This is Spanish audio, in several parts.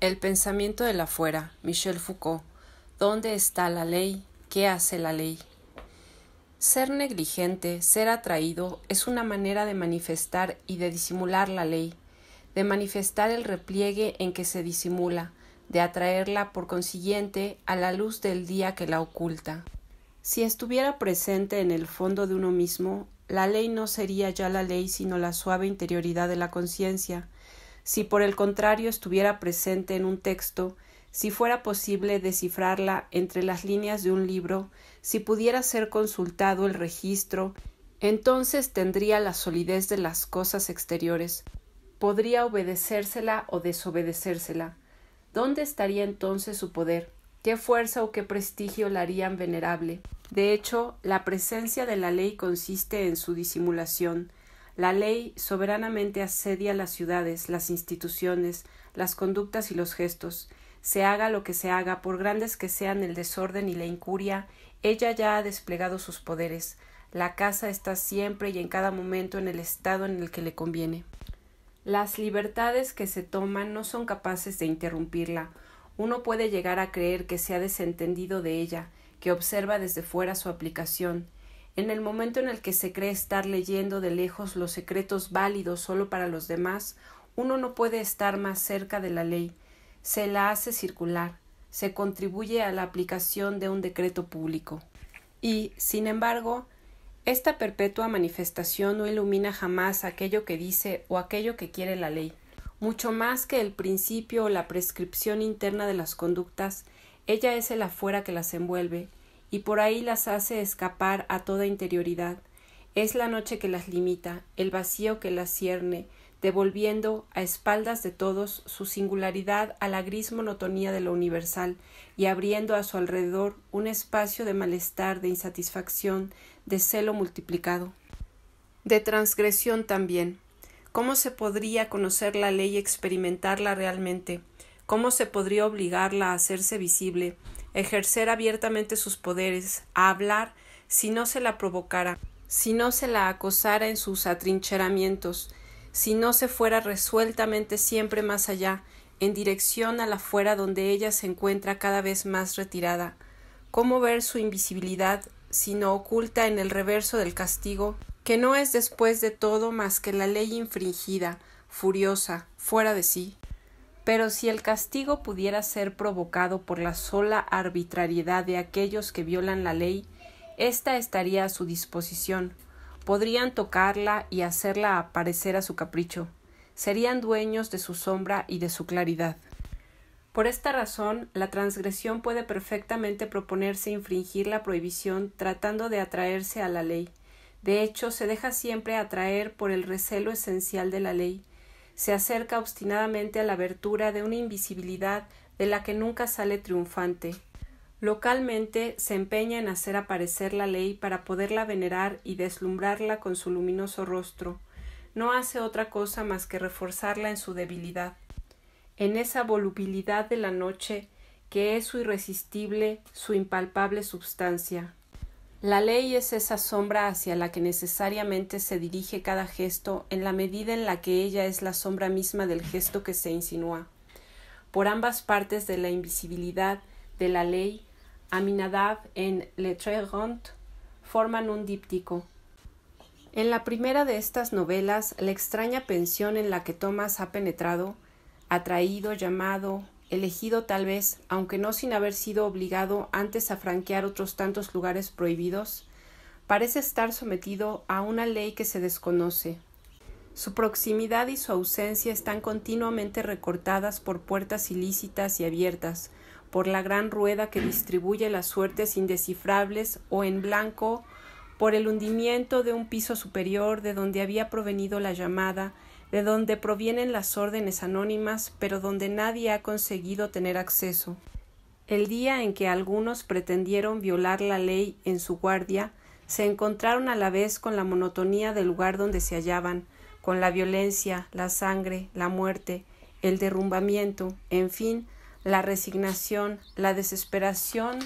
El pensamiento de la fuera, Michel Foucault. ¿Dónde está la ley? ¿Qué hace la ley? Ser negligente, ser atraído, es una manera de manifestar y de disimular la ley, de manifestar el repliegue en que se disimula, de atraerla por consiguiente a la luz del día que la oculta. Si estuviera presente en el fondo de uno mismo, la ley no sería ya la ley sino la suave interioridad de la conciencia, si por el contrario estuviera presente en un texto, si fuera posible descifrarla entre las líneas de un libro, si pudiera ser consultado el registro, entonces tendría la solidez de las cosas exteriores. Podría obedecérsela o desobedecérsela. ¿Dónde estaría entonces su poder? ¿Qué fuerza o qué prestigio la harían venerable? De hecho, la presencia de la ley consiste en su disimulación, la ley soberanamente asedia las ciudades, las instituciones, las conductas y los gestos. Se haga lo que se haga, por grandes que sean el desorden y la incuria, ella ya ha desplegado sus poderes. La casa está siempre y en cada momento en el estado en el que le conviene. Las libertades que se toman no son capaces de interrumpirla. Uno puede llegar a creer que se ha desentendido de ella, que observa desde fuera su aplicación, en el momento en el que se cree estar leyendo de lejos los secretos válidos solo para los demás, uno no puede estar más cerca de la ley, se la hace circular, se contribuye a la aplicación de un decreto público. Y, sin embargo, esta perpetua manifestación no ilumina jamás aquello que dice o aquello que quiere la ley. Mucho más que el principio o la prescripción interna de las conductas, ella es el afuera que las envuelve, y por ahí las hace escapar a toda interioridad. Es la noche que las limita, el vacío que las cierne, devolviendo a espaldas de todos su singularidad a la gris monotonía de lo universal y abriendo a su alrededor un espacio de malestar, de insatisfacción, de celo multiplicado. De transgresión también. ¿Cómo se podría conocer la ley y experimentarla realmente? ¿Cómo se podría obligarla a hacerse visible? ejercer abiertamente sus poderes, a hablar, si no se la provocara, si no se la acosara en sus atrincheramientos, si no se fuera resueltamente siempre más allá, en dirección a la fuera donde ella se encuentra cada vez más retirada. ¿Cómo ver su invisibilidad, si no oculta en el reverso del castigo, que no es después de todo más que la ley infringida, furiosa, fuera de sí? Pero si el castigo pudiera ser provocado por la sola arbitrariedad de aquellos que violan la ley, ésta estaría a su disposición. Podrían tocarla y hacerla aparecer a su capricho. Serían dueños de su sombra y de su claridad. Por esta razón, la transgresión puede perfectamente proponerse infringir la prohibición tratando de atraerse a la ley. De hecho, se deja siempre atraer por el recelo esencial de la ley, se acerca obstinadamente a la abertura de una invisibilidad de la que nunca sale triunfante. Localmente se empeña en hacer aparecer la ley para poderla venerar y deslumbrarla con su luminoso rostro. No hace otra cosa más que reforzarla en su debilidad. En esa volubilidad de la noche que es su irresistible, su impalpable substancia. La ley es esa sombra hacia la que necesariamente se dirige cada gesto en la medida en la que ella es la sombra misma del gesto que se insinúa. Por ambas partes de la invisibilidad de la ley, Aminadab en Le Rond forman un díptico. En la primera de estas novelas, la extraña pensión en la que Thomas ha penetrado, atraído, llamado, elegido tal vez, aunque no sin haber sido obligado antes a franquear otros tantos lugares prohibidos, parece estar sometido a una ley que se desconoce. Su proximidad y su ausencia están continuamente recortadas por puertas ilícitas y abiertas, por la gran rueda que distribuye las suertes indescifrables o en blanco, por el hundimiento de un piso superior de donde había provenido la llamada de donde provienen las órdenes anónimas, pero donde nadie ha conseguido tener acceso. El día en que algunos pretendieron violar la ley en su guardia, se encontraron a la vez con la monotonía del lugar donde se hallaban, con la violencia, la sangre, la muerte, el derrumbamiento, en fin, la resignación, la desesperación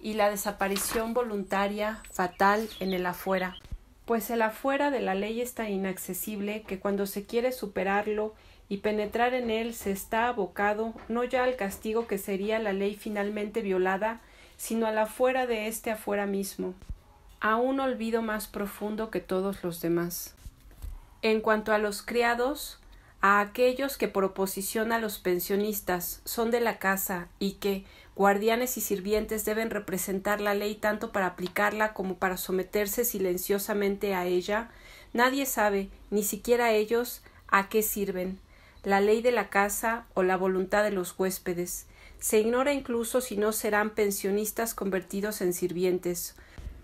y la desaparición voluntaria fatal en el afuera pues el afuera de la ley es tan inaccesible que cuando se quiere superarlo y penetrar en él se está abocado no ya al castigo que sería la ley finalmente violada, sino al afuera de este afuera mismo, a un olvido más profundo que todos los demás. En cuanto a los criados, a aquellos que por oposición a los pensionistas son de la casa y que, Guardianes y sirvientes deben representar la ley tanto para aplicarla como para someterse silenciosamente a ella. Nadie sabe, ni siquiera ellos, a qué sirven la ley de la casa o la voluntad de los huéspedes. Se ignora incluso si no serán pensionistas convertidos en sirvientes.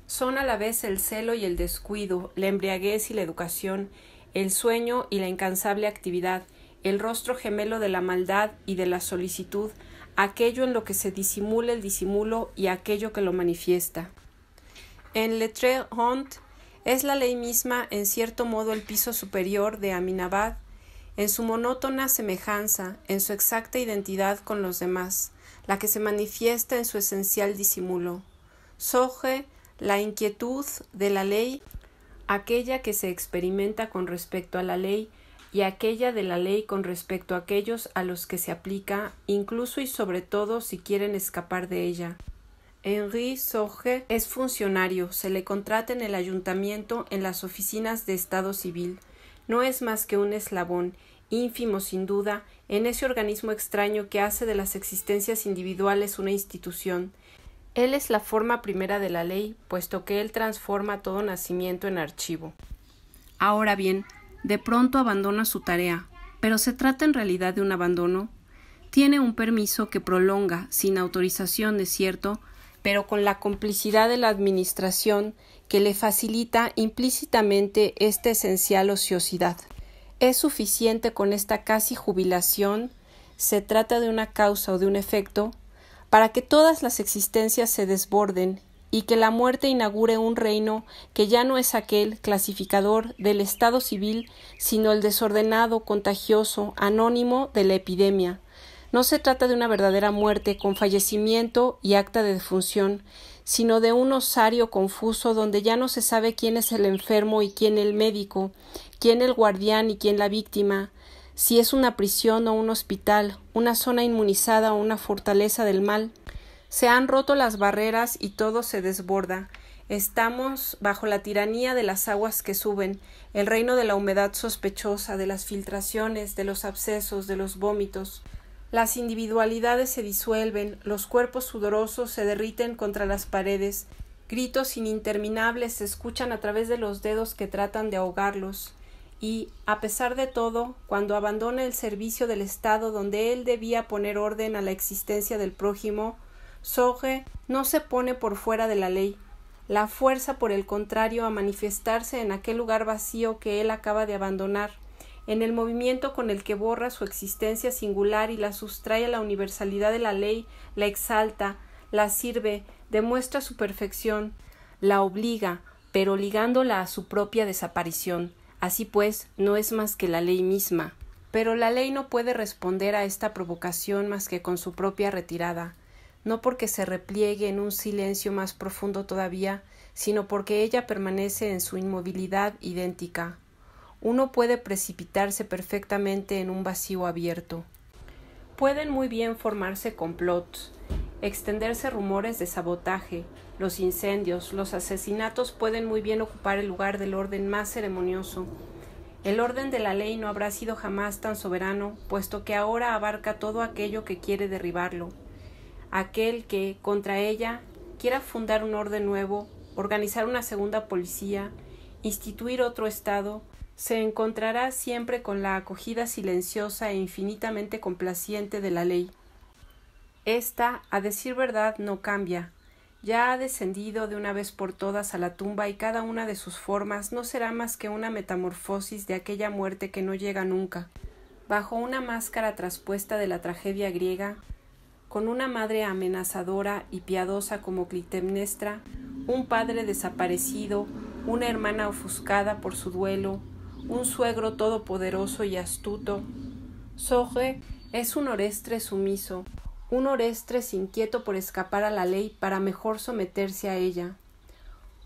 Son a la vez el celo y el descuido, la embriaguez y la educación, el sueño y la incansable actividad, el rostro gemelo de la maldad y de la solicitud, aquello en lo que se disimula el disimulo y aquello que lo manifiesta. En letre Honte es la ley misma en cierto modo el piso superior de Aminabad, en su monótona semejanza, en su exacta identidad con los demás, la que se manifiesta en su esencial disimulo. Soje la inquietud de la ley, aquella que se experimenta con respecto a la ley y aquella de la ley con respecto a aquellos a los que se aplica, incluso y sobre todo si quieren escapar de ella. Henri Sorge es funcionario, se le contrata en el ayuntamiento en las oficinas de Estado civil. No es más que un eslabón, ínfimo sin duda, en ese organismo extraño que hace de las existencias individuales una institución. Él es la forma primera de la ley, puesto que él transforma todo nacimiento en archivo. Ahora bien, de pronto abandona su tarea, pero se trata en realidad de un abandono. Tiene un permiso que prolonga, sin autorización de cierto, pero con la complicidad de la Administración que le facilita implícitamente esta esencial ociosidad. Es suficiente con esta casi jubilación, se trata de una causa o de un efecto, para que todas las existencias se desborden y que la muerte inaugure un reino que ya no es aquel clasificador del Estado civil, sino el desordenado, contagioso, anónimo de la epidemia. No se trata de una verdadera muerte con fallecimiento y acta de defunción, sino de un osario confuso donde ya no se sabe quién es el enfermo y quién el médico, quién el guardián y quién la víctima, si es una prisión o un hospital, una zona inmunizada o una fortaleza del mal, se han roto las barreras y todo se desborda. Estamos bajo la tiranía de las aguas que suben, el reino de la humedad sospechosa, de las filtraciones, de los abscesos, de los vómitos. Las individualidades se disuelven, los cuerpos sudorosos se derriten contra las paredes, gritos ininterminables se escuchan a través de los dedos que tratan de ahogarlos. Y, a pesar de todo, cuando abandona el servicio del Estado donde él debía poner orden a la existencia del prójimo, Soge no se pone por fuera de la ley, la fuerza por el contrario a manifestarse en aquel lugar vacío que él acaba de abandonar, en el movimiento con el que borra su existencia singular y la sustrae a la universalidad de la ley, la exalta, la sirve, demuestra su perfección, la obliga, pero ligándola a su propia desaparición. Así pues, no es más que la ley misma. Pero la ley no puede responder a esta provocación más que con su propia retirada no porque se repliegue en un silencio más profundo todavía, sino porque ella permanece en su inmovilidad idéntica. Uno puede precipitarse perfectamente en un vacío abierto. Pueden muy bien formarse complots, extenderse rumores de sabotaje, los incendios, los asesinatos pueden muy bien ocupar el lugar del orden más ceremonioso. El orden de la ley no habrá sido jamás tan soberano, puesto que ahora abarca todo aquello que quiere derribarlo aquel que, contra ella, quiera fundar un orden nuevo, organizar una segunda policía, instituir otro Estado, se encontrará siempre con la acogida silenciosa e infinitamente complaciente de la ley. Esta, a decir verdad, no cambia. Ya ha descendido de una vez por todas a la tumba y cada una de sus formas no será más que una metamorfosis de aquella muerte que no llega nunca. Bajo una máscara traspuesta de la tragedia griega, con una madre amenazadora y piadosa como Clitemnestra, un padre desaparecido, una hermana ofuscada por su duelo, un suegro todopoderoso y astuto. Zoge es un orestre sumiso, un orestre inquieto por escapar a la ley para mejor someterse a ella.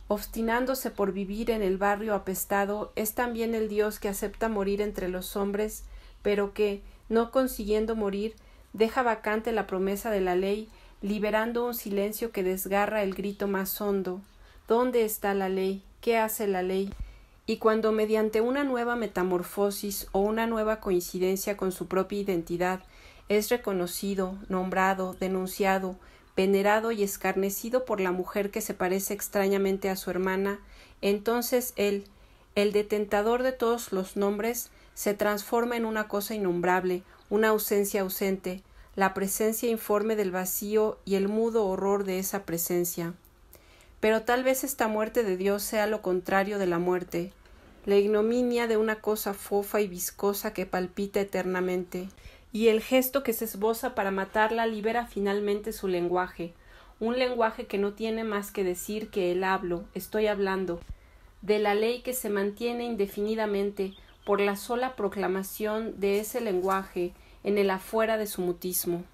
Obstinándose por vivir en el barrio apestado, es también el dios que acepta morir entre los hombres, pero que, no consiguiendo morir, deja vacante la promesa de la ley, liberando un silencio que desgarra el grito más hondo. ¿Dónde está la ley? ¿Qué hace la ley? Y cuando mediante una nueva metamorfosis o una nueva coincidencia con su propia identidad es reconocido, nombrado, denunciado, venerado y escarnecido por la mujer que se parece extrañamente a su hermana, entonces él, el detentador de todos los nombres, se transforma en una cosa innombrable, una ausencia ausente, la presencia informe del vacío y el mudo horror de esa presencia. Pero tal vez esta muerte de Dios sea lo contrario de la muerte, la ignominia de una cosa fofa y viscosa que palpita eternamente, y el gesto que se esboza para matarla libera finalmente su lenguaje, un lenguaje que no tiene más que decir que el hablo, estoy hablando, de la ley que se mantiene indefinidamente por la sola proclamación de ese lenguaje en el afuera de su mutismo.